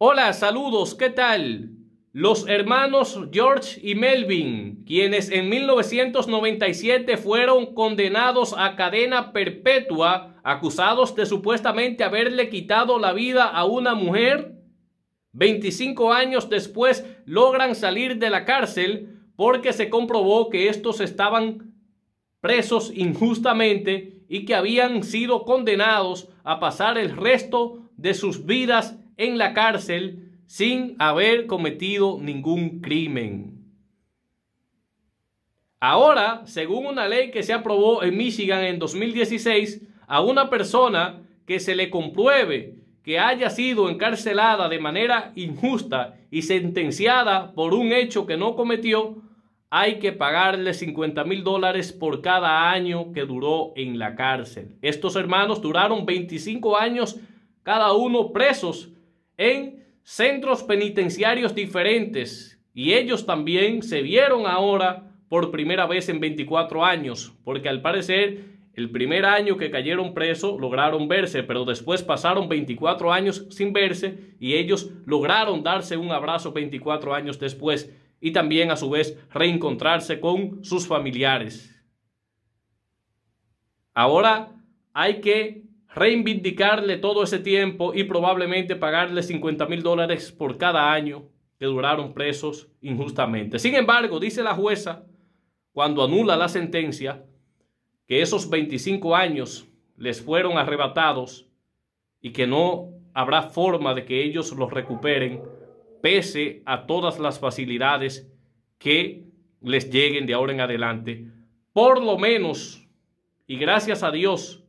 Hola, saludos, ¿qué tal? Los hermanos George y Melvin, quienes en 1997 fueron condenados a cadena perpetua, acusados de supuestamente haberle quitado la vida a una mujer, 25 años después logran salir de la cárcel porque se comprobó que estos estaban presos injustamente y que habían sido condenados a pasar el resto de sus vidas en la cárcel sin haber cometido ningún crimen. Ahora, según una ley que se aprobó en Michigan en 2016, a una persona que se le compruebe que haya sido encarcelada de manera injusta y sentenciada por un hecho que no cometió, hay que pagarle 50 mil dólares por cada año que duró en la cárcel. Estos hermanos duraron 25 años cada uno presos en centros penitenciarios diferentes y ellos también se vieron ahora por primera vez en 24 años, porque al parecer el primer año que cayeron preso lograron verse, pero después pasaron 24 años sin verse y ellos lograron darse un abrazo 24 años después y también a su vez reencontrarse con sus familiares. Ahora hay que reivindicarle todo ese tiempo y probablemente pagarle 50 mil dólares por cada año que duraron presos injustamente. Sin embargo, dice la jueza, cuando anula la sentencia, que esos 25 años les fueron arrebatados y que no habrá forma de que ellos los recuperen pese a todas las facilidades que les lleguen de ahora en adelante. Por lo menos, y gracias a Dios,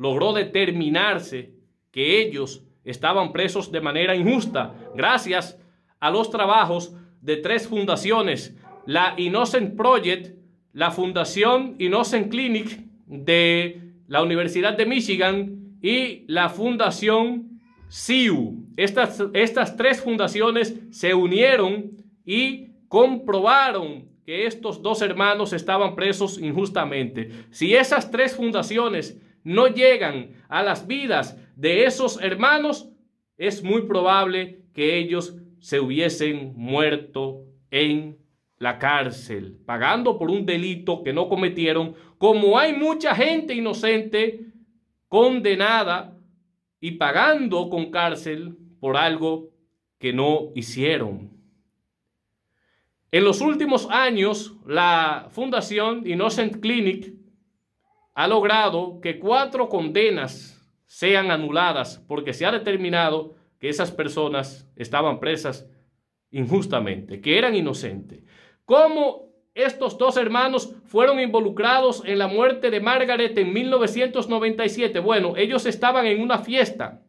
logró determinarse que ellos estaban presos de manera injusta gracias a los trabajos de tres fundaciones, la Innocent Project, la Fundación Innocent Clinic de la Universidad de Michigan y la Fundación SIU. Estas, estas tres fundaciones se unieron y comprobaron que estos dos hermanos estaban presos injustamente. Si esas tres fundaciones no llegan a las vidas de esos hermanos, es muy probable que ellos se hubiesen muerto en la cárcel, pagando por un delito que no cometieron, como hay mucha gente inocente condenada y pagando con cárcel por algo que no hicieron. En los últimos años, la Fundación Innocent Clinic ha logrado que cuatro condenas sean anuladas porque se ha determinado que esas personas estaban presas injustamente, que eran inocentes. ¿Cómo estos dos hermanos fueron involucrados en la muerte de Margaret en 1997? Bueno, ellos estaban en una fiesta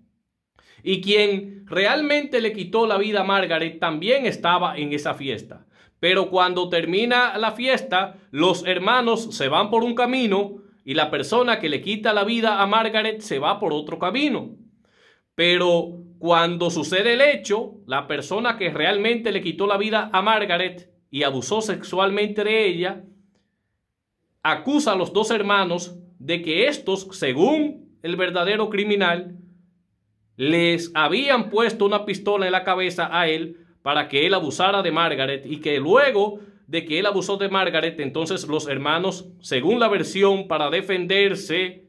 y quien realmente le quitó la vida a Margaret también estaba en esa fiesta. Pero cuando termina la fiesta, los hermanos se van por un camino, y la persona que le quita la vida a Margaret se va por otro camino. Pero cuando sucede el hecho, la persona que realmente le quitó la vida a Margaret y abusó sexualmente de ella, acusa a los dos hermanos de que estos, según el verdadero criminal, les habían puesto una pistola en la cabeza a él para que él abusara de Margaret y que luego de que él abusó de Margaret, entonces los hermanos, según la versión, para defenderse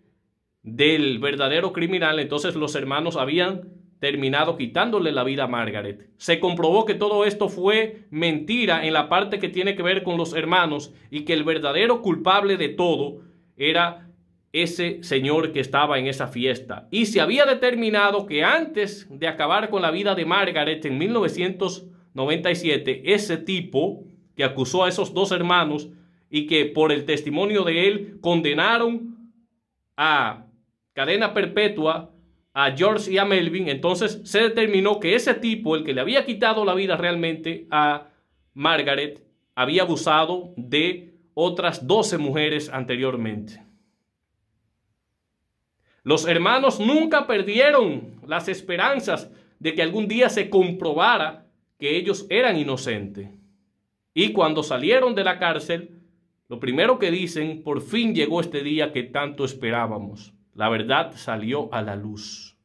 del verdadero criminal, entonces los hermanos habían terminado quitándole la vida a Margaret. Se comprobó que todo esto fue mentira en la parte que tiene que ver con los hermanos y que el verdadero culpable de todo era ese señor que estaba en esa fiesta. Y se había determinado que antes de acabar con la vida de Margaret en 1997, ese tipo acusó a esos dos hermanos y que por el testimonio de él condenaron a cadena perpetua a George y a Melvin, entonces se determinó que ese tipo, el que le había quitado la vida realmente a Margaret, había abusado de otras 12 mujeres anteriormente. Los hermanos nunca perdieron las esperanzas de que algún día se comprobara que ellos eran inocentes. Y cuando salieron de la cárcel, lo primero que dicen, por fin llegó este día que tanto esperábamos. La verdad salió a la luz.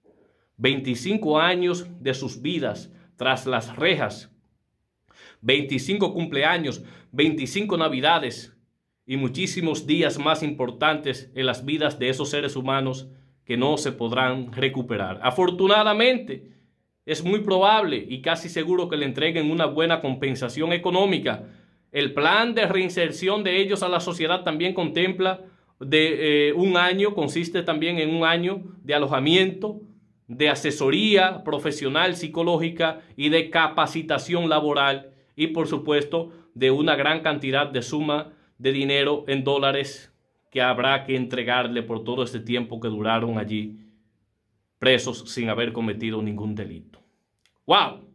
Veinticinco años de sus vidas tras las rejas. Veinticinco cumpleaños, veinticinco navidades y muchísimos días más importantes en las vidas de esos seres humanos que no se podrán recuperar. Afortunadamente, es muy probable y casi seguro que le entreguen una buena compensación económica. El plan de reinserción de ellos a la sociedad también contempla de eh, un año, consiste también en un año de alojamiento, de asesoría profesional psicológica y de capacitación laboral y por supuesto de una gran cantidad de suma de dinero en dólares que habrá que entregarle por todo este tiempo que duraron allí presos sin haber cometido ningún delito. ¡Wow!